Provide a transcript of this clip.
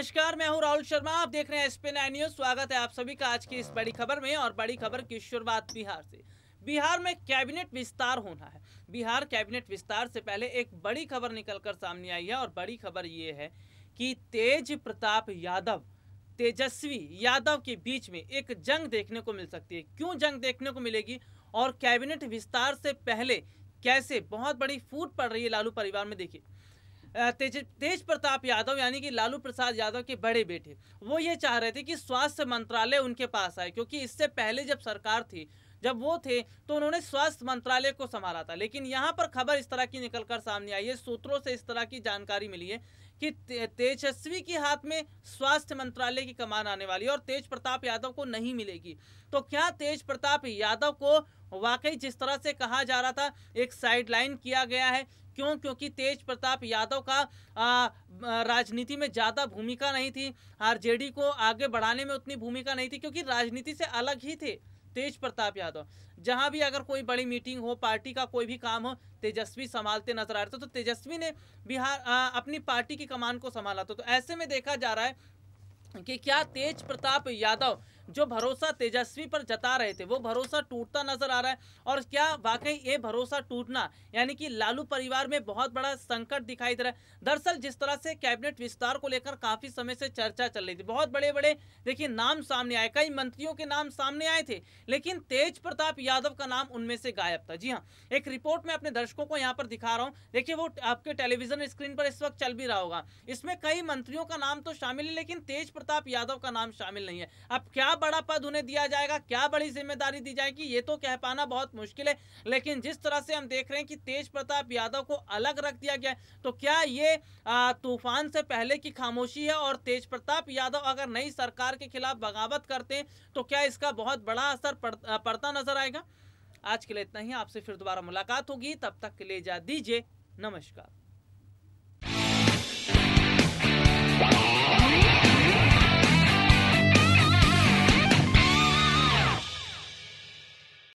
नमस्कार मैं हूं राहुल शर्मा आप देख रहे हैं एसपी नाइन न्यूज स्वागत है आप सभी का आज की इस बड़ी खबर में और बड़ी खबर की शुरुआत बिहार से बिहार में कैबिनेट विस्तार होना है बिहार कैबिनेट विस्तार से पहले एक बड़ी खबर निकलकर सामने आई है और बड़ी खबर ये है कि तेज प्रताप यादव तेजस्वी यादव के बीच में एक जंग देखने को मिल सकती है क्यों जंग देखने को मिलेगी और कैबिनेट विस्तार से पहले कैसे बहुत बड़ी फूट पड़ रही है लालू परिवार में देखिए तेज तेज प्रताप यादव यानी कि लालू प्रसाद यादव के बड़े बेटे वो ये चाह रहे थे कि स्वास्थ्य मंत्रालय उनके पास आए क्योंकि इससे पहले जब सरकार थी जब वो थे तो उन्होंने स्वास्थ्य मंत्रालय को संभाला था लेकिन यहाँ पर खबर इस तरह की निकलकर सामने आई है सूत्रों से इस तरह की जानकारी मिली है कि तेजस्वी के हाथ में स्वास्थ्य मंत्रालय की कमान आने वाली है और तेज प्रताप यादव को नहीं मिलेगी तो क्या तेज प्रताप यादव को वाकई जिस तरह से कहा जा रहा था एक साइडलाइन किया गया है क्यों क्योंकि तेज प्रताप यादव का राजनीति में ज़्यादा भूमिका नहीं थी आरजेडी को आगे बढ़ाने में उतनी भूमिका नहीं थी क्योंकि राजनीति से अलग ही थे तेज प्रताप यादव जहाँ भी अगर कोई बड़ी मीटिंग हो पार्टी का कोई भी काम हो तेजस्वी संभालते नजर आ रहे थे तो तेजस्वी ने बिहार अपनी पार्टी की कमान को संभाला था तो ऐसे में देखा जा रहा है कि क्या तेज प्रताप यादव जो भरोसा तेजस्वी पर जता रहे थे वो भरोसा टूटता नजर आ रहा है और क्या वाकई ये भरोसा टूटना यानी कि लालू परिवार में बहुत बड़ा संकट दिखाई दे रहा है दरअसल जिस तरह से कैबिनेट विस्तार को लेकर काफी समय से चर्चा चल रही थी बहुत बड़े बड़े देखिए नाम सामने आए कई मंत्रियों के नाम सामने आए थे लेकिन तेज प्रताप यादव का नाम उनमें से गायब था जी हाँ एक रिपोर्ट में अपने दर्शकों को यहाँ पर दिखा रहा हूँ देखिये वो आपके टेलीविजन स्क्रीन पर इस वक्त चल भी रहा होगा इसमें कई मंत्रियों का नाम तो शामिल है लेकिन तेज प्रताप यादव का नाम शामिल नहीं है अब क्या बड़ा पद उन्हें दिया जाएगा क्या बड़ी जिम्मेदारी दी जाएगी ये तो कह पाना बहुत मुश्किल है लेकिन जिस तरह से हम देख रहे हैं कि तेज प्रताप यादव को अलग रख दिया गया तो क्या ये तूफान से पहले की खामोशी है और तेज प्रताप यादव अगर नई सरकार के खिलाफ बगावत करते हैं तो क्या इसका बहुत बड़ा असर पड़ता नजर आएगा आज के लिए इतना ही आपसे फिर दोबारा मुलाकात होगी तब तक के लिए जा दीजिए नमस्कार